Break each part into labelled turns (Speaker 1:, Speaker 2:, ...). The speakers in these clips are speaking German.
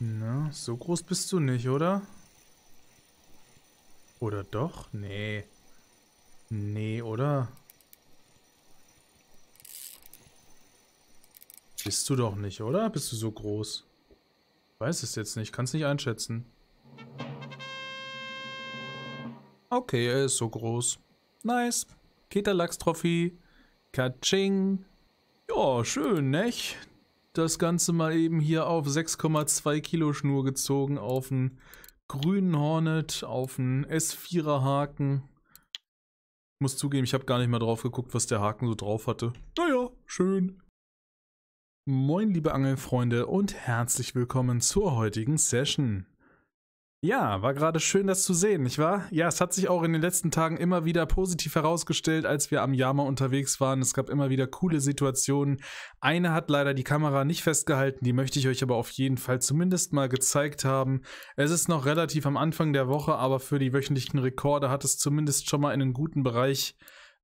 Speaker 1: Na, so groß bist du nicht, oder? Oder doch? Nee. Nee, oder? Bist du doch nicht, oder? Bist du so groß? Weiß es jetzt nicht, kann es nicht einschätzen. Okay, er ist so groß. Nice. Keterlachs-Trophy. Katsching. Ja, schön, nicht? das Ganze mal eben hier auf 6,2 Kilo Schnur gezogen, auf einen grünen Hornet, auf einen S4er Haken. Ich muss zugeben, ich habe gar nicht mal drauf geguckt, was der Haken so drauf hatte. Naja, schön. Moin liebe Angelfreunde und herzlich willkommen zur heutigen Session. Ja, war gerade schön, das zu sehen, nicht wahr? Ja, es hat sich auch in den letzten Tagen immer wieder positiv herausgestellt, als wir am Yama unterwegs waren. Es gab immer wieder coole Situationen. Eine hat leider die Kamera nicht festgehalten, die möchte ich euch aber auf jeden Fall zumindest mal gezeigt haben. Es ist noch relativ am Anfang der Woche, aber für die wöchentlichen Rekorde hat es zumindest schon mal in einen guten Bereich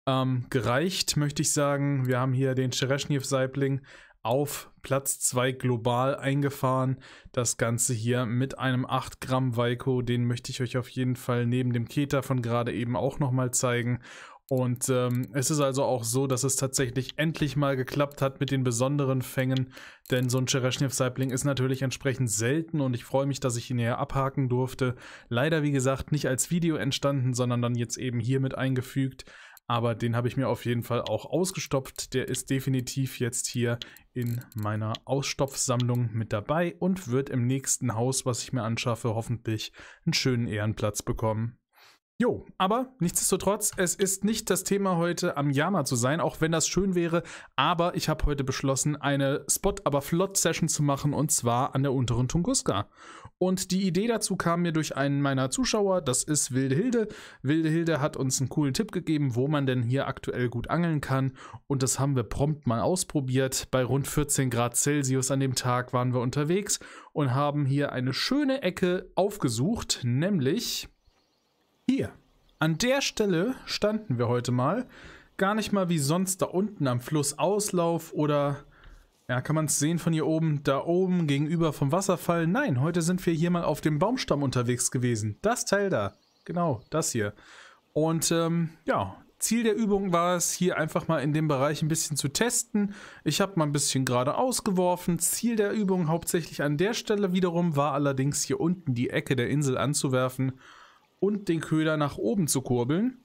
Speaker 1: ähm, gereicht, möchte ich sagen. Wir haben hier den Chereschnev-Saibling auf Platz 2 global eingefahren. Das Ganze hier mit einem 8 Gramm Weiko, den möchte ich euch auf jeden Fall neben dem Keter von gerade eben auch nochmal zeigen. Und ähm, es ist also auch so, dass es tatsächlich endlich mal geklappt hat mit den besonderen Fängen, denn so ein Chereshnev-Saibling ist natürlich entsprechend selten und ich freue mich, dass ich ihn hier abhaken durfte. Leider, wie gesagt, nicht als Video entstanden, sondern dann jetzt eben hier mit eingefügt aber den habe ich mir auf jeden Fall auch ausgestopft. Der ist definitiv jetzt hier in meiner Ausstopfsammlung mit dabei und wird im nächsten Haus, was ich mir anschaffe, hoffentlich einen schönen Ehrenplatz bekommen. Jo, aber nichtsdestotrotz, es ist nicht das Thema heute am Yama zu sein, auch wenn das schön wäre, aber ich habe heute beschlossen, eine Spot aber Flott Session zu machen und zwar an der unteren Tunguska. Und die Idee dazu kam mir durch einen meiner Zuschauer, das ist Wilde Hilde. Wilde Hilde hat uns einen coolen Tipp gegeben, wo man denn hier aktuell gut angeln kann. Und das haben wir prompt mal ausprobiert. Bei rund 14 Grad Celsius an dem Tag waren wir unterwegs und haben hier eine schöne Ecke aufgesucht, nämlich hier. An der Stelle standen wir heute mal. Gar nicht mal wie sonst da unten am Flussauslauf oder ja, kann man es sehen von hier oben? Da oben gegenüber vom Wasserfall? Nein, heute sind wir hier mal auf dem Baumstamm unterwegs gewesen. Das Teil da. Genau, das hier. Und ähm, ja, Ziel der Übung war es, hier einfach mal in dem Bereich ein bisschen zu testen. Ich habe mal ein bisschen geradeaus geworfen. Ziel der Übung hauptsächlich an der Stelle wiederum war allerdings hier unten die Ecke der Insel anzuwerfen und den Köder nach oben zu kurbeln.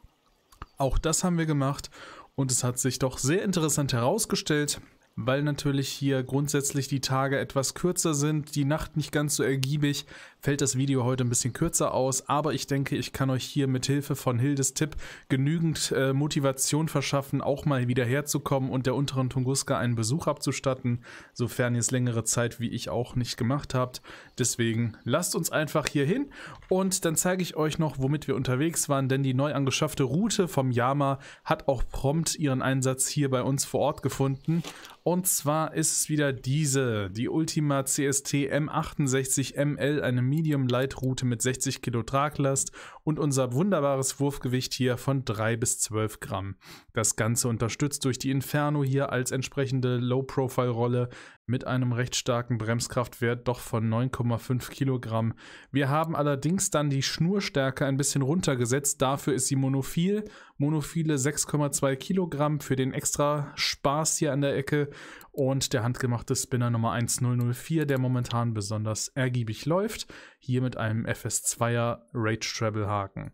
Speaker 1: Auch das haben wir gemacht und es hat sich doch sehr interessant herausgestellt weil natürlich hier grundsätzlich die Tage etwas kürzer sind, die Nacht nicht ganz so ergiebig, fällt das Video heute ein bisschen kürzer aus, aber ich denke, ich kann euch hier mit Hilfe von Hildes Tipp genügend äh, Motivation verschaffen, auch mal wieder herzukommen und der unteren Tunguska einen Besuch abzustatten, sofern ihr es längere Zeit wie ich auch nicht gemacht habt. Deswegen lasst uns einfach hier hin und dann zeige ich euch noch, womit wir unterwegs waren, denn die neu angeschaffte Route vom Yama hat auch prompt ihren Einsatz hier bei uns vor Ort gefunden und zwar ist es wieder diese, die Ultima CST M68ML, eine Medium-Light-Route mit 60 Kilo Traglast und unser wunderbares Wurfgewicht hier von 3 bis 12 Gramm. Das Ganze unterstützt durch die Inferno hier als entsprechende Low-Profile-Rolle mit einem recht starken Bremskraftwert doch von 9,5 Kilogramm. Wir haben allerdings dann die Schnurstärke ein bisschen runtergesetzt, dafür ist sie monophil. Monophile 6,2 Kilogramm für den extra Spaß hier an der Ecke und der handgemachte Spinner Nummer 1004, der momentan besonders ergiebig läuft, hier mit einem FS2er Rage Treble Haken.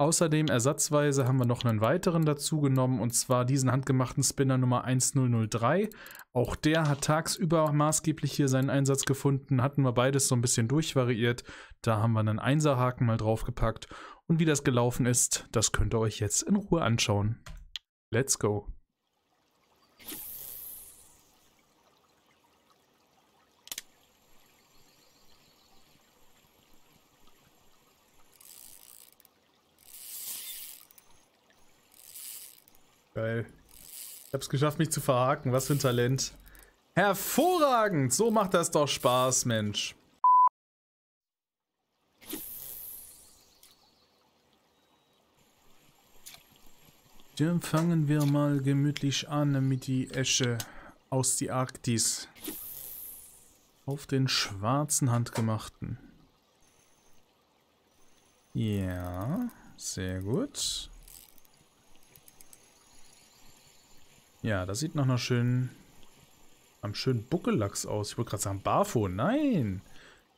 Speaker 1: Außerdem ersatzweise haben wir noch einen weiteren dazu genommen und zwar diesen handgemachten Spinner Nummer 1003. Auch der hat tagsüber maßgeblich hier seinen Einsatz gefunden, hatten wir beides so ein bisschen durchvariiert. Da haben wir einen Einserhaken mal draufgepackt und wie das gelaufen ist, das könnt ihr euch jetzt in Ruhe anschauen. Let's go! Geil. Ich hab's geschafft, mich zu verhaken. Was für ein Talent. Hervorragend! So macht das doch Spaß, Mensch. Dann fangen wir mal gemütlich an mit die Esche aus die Arktis. Auf den schwarzen Handgemachten. Ja, sehr gut. Ja, das sieht nach einer schönen, einem schönen Buckelachs aus. Ich wollte gerade sagen Barfo. Nein!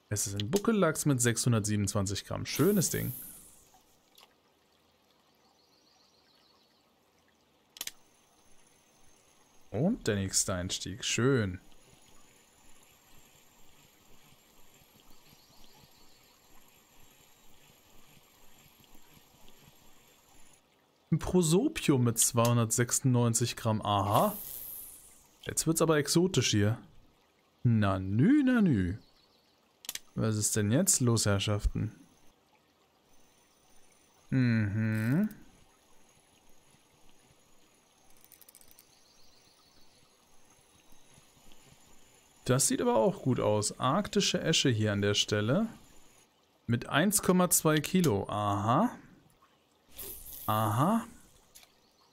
Speaker 1: Es ist ein Buckelachs mit 627 Gramm. Schönes Ding. Und der nächste Einstieg. Schön. Ein Prosopium mit 296 Gramm. Aha. Jetzt wird's aber exotisch hier. Na nü, na nü. Was ist denn jetzt los, Herrschaften? Mhm. Das sieht aber auch gut aus. Arktische Esche hier an der Stelle. Mit 1,2 Kilo. Aha. Aha.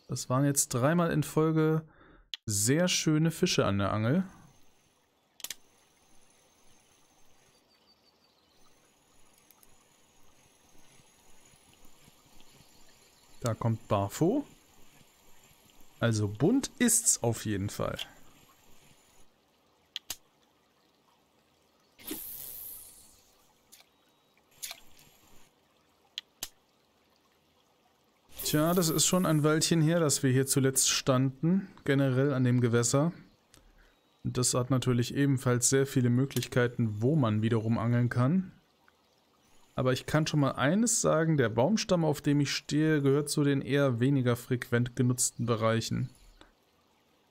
Speaker 1: Das waren jetzt dreimal in Folge sehr schöne Fische an der Angel. Da kommt Barfo. Also bunt ist's auf jeden Fall. Tja, das ist schon ein Weilchen her, dass wir hier zuletzt standen, generell an dem Gewässer. Und das hat natürlich ebenfalls sehr viele Möglichkeiten, wo man wiederum angeln kann. Aber ich kann schon mal eines sagen, der Baumstamm, auf dem ich stehe, gehört zu den eher weniger frequent genutzten Bereichen.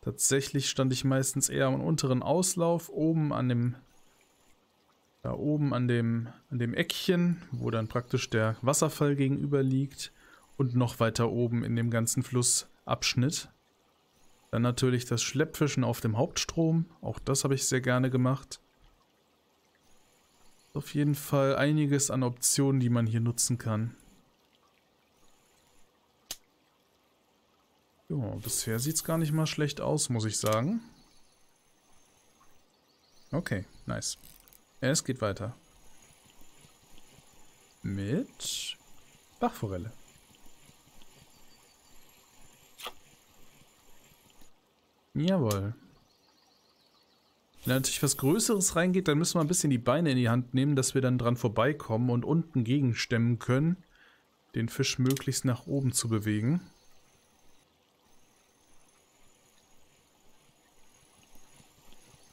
Speaker 1: Tatsächlich stand ich meistens eher am unteren Auslauf, oben an dem da oben an dem, an dem Eckchen, wo dann praktisch der Wasserfall gegenüber liegt und noch weiter oben in dem ganzen Flussabschnitt. Dann natürlich das Schleppfischen auf dem Hauptstrom. Auch das habe ich sehr gerne gemacht. Auf jeden Fall einiges an Optionen, die man hier nutzen kann. Ja, bisher sieht es gar nicht mal schlecht aus, muss ich sagen. Okay, nice. Es geht weiter. Mit Bachforelle. Jawohl. Wenn natürlich was Größeres reingeht, dann müssen wir ein bisschen die Beine in die Hand nehmen, dass wir dann dran vorbeikommen und unten gegenstemmen können, den Fisch möglichst nach oben zu bewegen.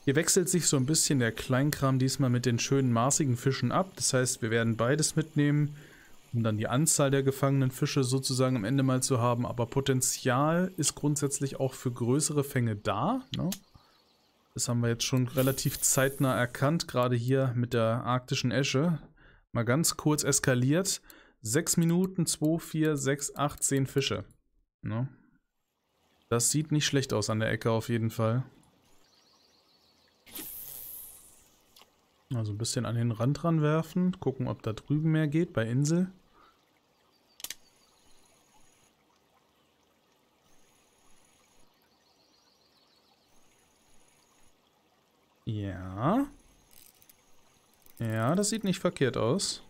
Speaker 1: Hier wechselt sich so ein bisschen der Kleinkram diesmal mit den schönen maßigen Fischen ab. Das heißt, wir werden beides mitnehmen um dann die Anzahl der gefangenen Fische sozusagen am Ende mal zu haben. Aber Potenzial ist grundsätzlich auch für größere Fänge da. Ne? Das haben wir jetzt schon relativ zeitnah erkannt, gerade hier mit der arktischen Esche. Mal ganz kurz eskaliert. 6 Minuten, 2, 4, 6, 8, 10 Fische. Ne? Das sieht nicht schlecht aus an der Ecke auf jeden Fall. Also ein bisschen an den Rand ranwerfen, gucken, ob da drüben mehr geht bei Insel. Ja. Ja, das sieht nicht verkehrt aus.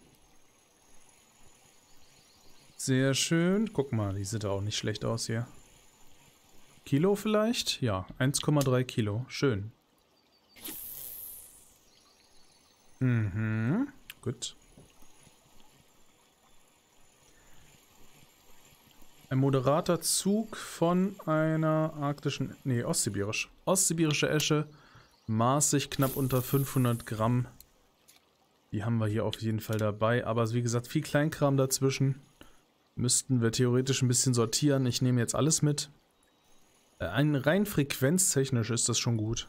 Speaker 1: Sehr schön. Guck mal, die sieht auch nicht schlecht aus hier. Kilo vielleicht? Ja, 1,3 Kilo. Schön. Mhm, gut. Ein moderater Zug von einer arktischen, nee, ostsibirisch. Ostsibirische Esche maßig knapp unter 500 Gramm. Die haben wir hier auf jeden Fall dabei. Aber wie gesagt, viel Kleinkram dazwischen. Müssten wir theoretisch ein bisschen sortieren. Ich nehme jetzt alles mit. Äh, ein rein frequenztechnisch ist das schon gut.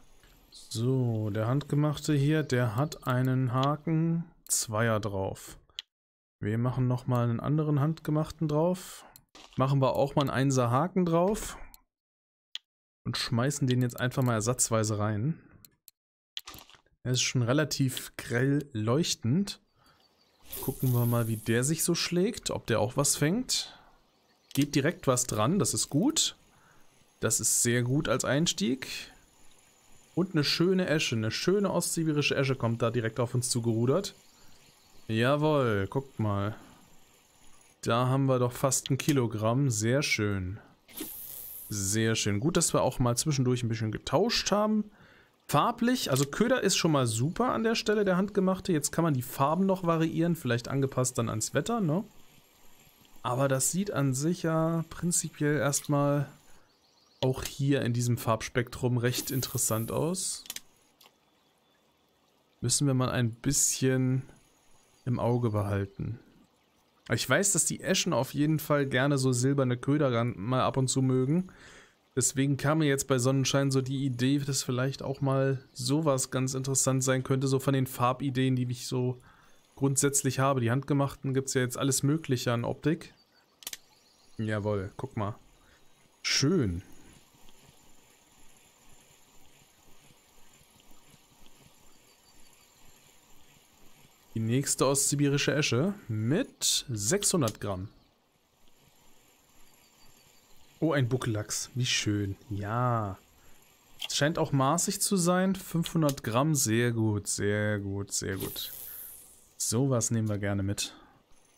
Speaker 1: So, der handgemachte hier, der hat einen Haken Zweier drauf. Wir machen nochmal einen anderen handgemachten drauf. Machen wir auch mal einen Einser Haken drauf. Und schmeißen den jetzt einfach mal ersatzweise rein. Er ist schon relativ grell leuchtend. Gucken wir mal, wie der sich so schlägt, ob der auch was fängt. Geht direkt was dran, das ist gut. Das ist sehr gut als Einstieg. Und eine schöne Esche, eine schöne ostsibirische Esche kommt da direkt auf uns zugerudert. Jawohl, guckt mal. Da haben wir doch fast ein Kilogramm, sehr schön. Sehr schön. Gut, dass wir auch mal zwischendurch ein bisschen getauscht haben. Farblich, also Köder ist schon mal super an der Stelle, der handgemachte. Jetzt kann man die Farben noch variieren, vielleicht angepasst dann ans Wetter, ne? Aber das sieht an sich ja prinzipiell erstmal auch hier in diesem Farbspektrum recht interessant aus. Müssen wir mal ein bisschen im Auge behalten. Ich weiß, dass die Eschen auf jeden Fall gerne so silberne Köder mal ab und zu mögen. Deswegen kam mir jetzt bei Sonnenschein so die Idee, dass vielleicht auch mal sowas ganz interessant sein könnte, so von den Farbideen, die ich so grundsätzlich habe. Die handgemachten gibt es ja jetzt alles mögliche an Optik. Jawohl, guck mal. Schön. Die nächste ostsibirische Esche mit 600 Gramm. Oh, ein Buckelachs. Wie schön. Ja. Es scheint auch maßig zu sein. 500 Gramm. Sehr gut, sehr gut, sehr gut. Sowas nehmen wir gerne mit.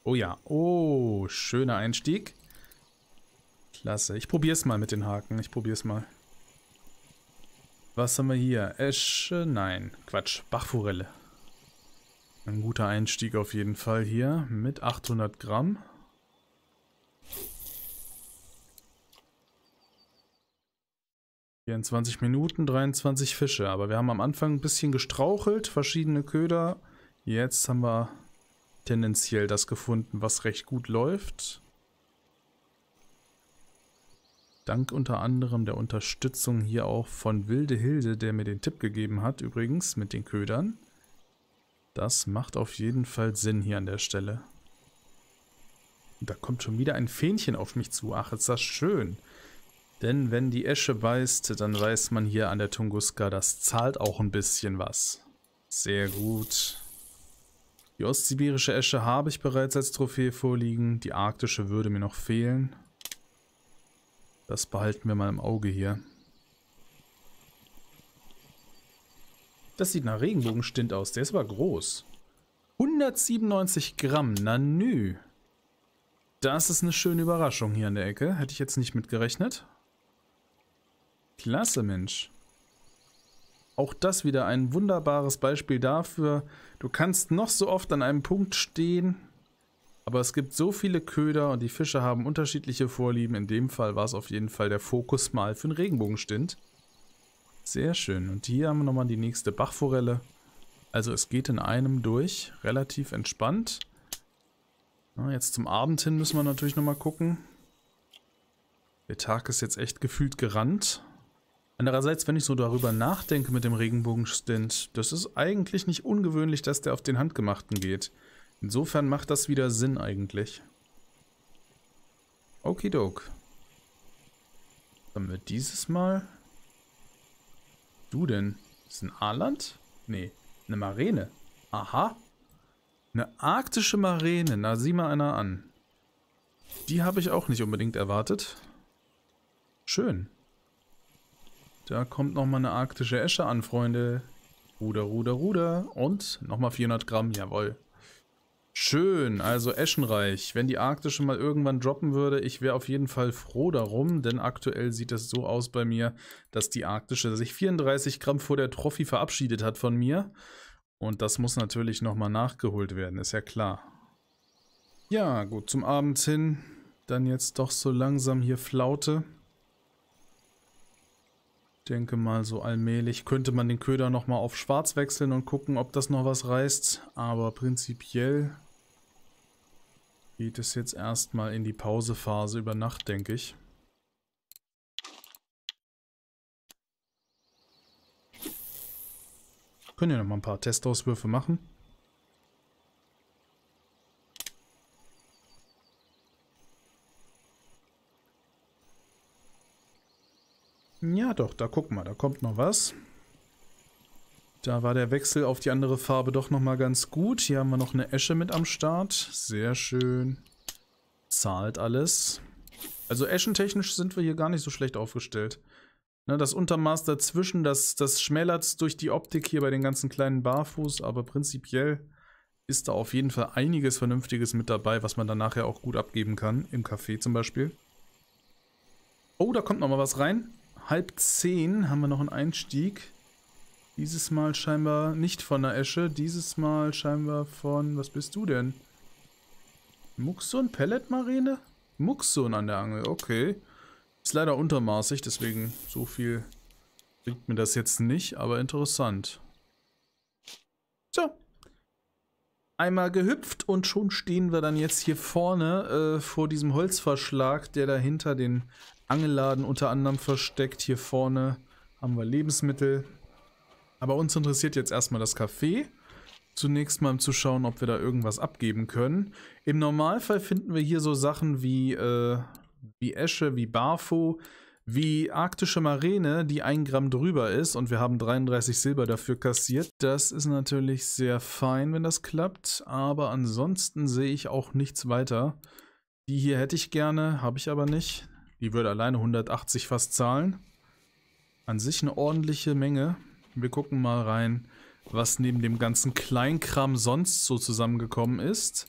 Speaker 1: Oh ja. Oh, schöner Einstieg. Klasse. Ich probiere es mal mit den Haken. Ich probiere es mal. Was haben wir hier? Esche? Nein. Quatsch. Bachforelle. Ein guter Einstieg auf jeden Fall hier. Mit 800 Gramm. 24 Minuten 23 Fische. Aber wir haben am Anfang ein bisschen gestrauchelt, verschiedene Köder. Jetzt haben wir tendenziell das gefunden, was recht gut läuft. Dank unter anderem der Unterstützung hier auch von Wilde Hilde, der mir den Tipp gegeben hat, übrigens mit den Ködern. Das macht auf jeden Fall Sinn hier an der Stelle. Da kommt schon wieder ein Fähnchen auf mich zu. Ach, ist das schön. Denn wenn die Esche beißt, dann weiß man hier an der Tunguska, das zahlt auch ein bisschen was. Sehr gut. Die ostsibirische Esche habe ich bereits als Trophäe vorliegen. Die arktische würde mir noch fehlen. Das behalten wir mal im Auge hier. Das sieht nach Regenbogenstint aus. Der ist aber groß. 197 Gramm. Na nü. Das ist eine schöne Überraschung hier an der Ecke. Hätte ich jetzt nicht mitgerechnet. Klasse, Mensch. Auch das wieder ein wunderbares Beispiel dafür. Du kannst noch so oft an einem Punkt stehen, aber es gibt so viele Köder und die Fische haben unterschiedliche Vorlieben. In dem Fall war es auf jeden Fall der Fokus mal für den Regenbogenstint. Sehr schön. Und hier haben wir nochmal die nächste Bachforelle. Also es geht in einem durch, relativ entspannt. Na, jetzt zum Abend hin müssen wir natürlich nochmal gucken. Der Tag ist jetzt echt gefühlt gerannt. Andererseits, wenn ich so darüber nachdenke mit dem Regenbogen-Stint, das ist eigentlich nicht ungewöhnlich, dass der auf den Handgemachten geht. Insofern macht das wieder Sinn eigentlich. Okidoke. Haben wir dieses Mal... Du denn? Ist ein A-Land? Nee, eine Marene. Aha. Eine arktische Marene. Na, sieh mal einer an. Die habe ich auch nicht unbedingt erwartet. Schön. Da kommt nochmal eine arktische Esche an, Freunde. Ruder, Ruder, Ruder. Und nochmal 400 Gramm, jawohl. Schön, also Eschenreich. Wenn die arktische mal irgendwann droppen würde, ich wäre auf jeden Fall froh darum, denn aktuell sieht es so aus bei mir, dass die arktische sich 34 Gramm vor der Trophy verabschiedet hat von mir. Und das muss natürlich nochmal nachgeholt werden, ist ja klar. Ja, gut, zum Abend hin. Dann jetzt doch so langsam hier Flaute denke mal, so allmählich könnte man den Köder nochmal auf schwarz wechseln und gucken, ob das noch was reißt. Aber prinzipiell geht es jetzt erstmal in die Pausephase über Nacht, denke ich. Können ja nochmal ein paar Testauswürfe machen. doch, da guck mal, da kommt noch was. Da war der Wechsel auf die andere Farbe doch nochmal ganz gut. Hier haben wir noch eine Esche mit am Start. Sehr schön. Zahlt alles. Also eschentechnisch sind wir hier gar nicht so schlecht aufgestellt. Ne, das Untermaß dazwischen, das, das schmälert durch die Optik hier bei den ganzen kleinen Barfuß, aber prinzipiell ist da auf jeden Fall einiges Vernünftiges mit dabei, was man dann nachher auch gut abgeben kann, im Café zum Beispiel. Oh, da kommt nochmal was rein halb zehn haben wir noch einen Einstieg. Dieses Mal scheinbar nicht von der Esche. Dieses Mal scheinbar von... Was bist du denn? Muxon Pelletmarine? Muxon an der Angel, okay. Ist leider untermaßig, deswegen so viel bringt mir das jetzt nicht, aber interessant. So. Einmal gehüpft und schon stehen wir dann jetzt hier vorne äh, vor diesem Holzverschlag, der dahinter den Angelladen unter anderem versteckt. Hier vorne haben wir Lebensmittel. Aber uns interessiert jetzt erstmal das Café. Zunächst mal um zu schauen, ob wir da irgendwas abgeben können. Im Normalfall finden wir hier so Sachen wie, äh, wie Esche, wie Barfo, wie arktische Marine, die ein Gramm drüber ist und wir haben 33 Silber dafür kassiert. Das ist natürlich sehr fein, wenn das klappt, aber ansonsten sehe ich auch nichts weiter. Die hier hätte ich gerne, habe ich aber nicht. Die würde alleine 180 fast zahlen. An sich eine ordentliche Menge. Wir gucken mal rein, was neben dem ganzen Kleinkram sonst so zusammengekommen ist.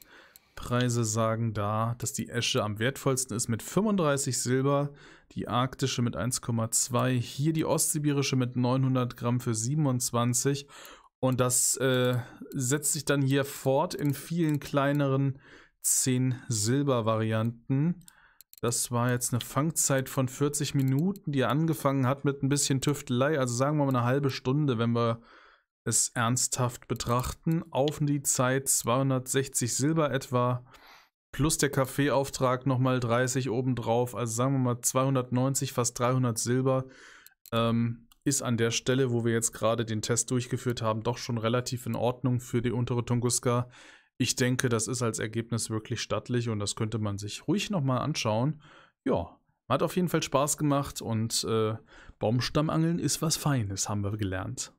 Speaker 1: Preise sagen da, dass die Esche am wertvollsten ist mit 35 Silber, die arktische mit 1,2, hier die ostsibirische mit 900 Gramm für 27 und das äh, setzt sich dann hier fort in vielen kleineren 10 Silber Varianten. Das war jetzt eine Fangzeit von 40 Minuten, die angefangen hat mit ein bisschen Tüftelei. Also sagen wir mal eine halbe Stunde, wenn wir es ernsthaft betrachten. Auf die Zeit 260 Silber etwa. Plus der Kaffeeauftrag nochmal 30 obendrauf. Also sagen wir mal 290, fast 300 Silber. Ähm, ist an der Stelle, wo wir jetzt gerade den Test durchgeführt haben, doch schon relativ in Ordnung für die untere Tunguska ich denke, das ist als Ergebnis wirklich stattlich und das könnte man sich ruhig nochmal anschauen. Ja, hat auf jeden Fall Spaß gemacht und äh, Baumstammangeln ist was Feines, haben wir gelernt.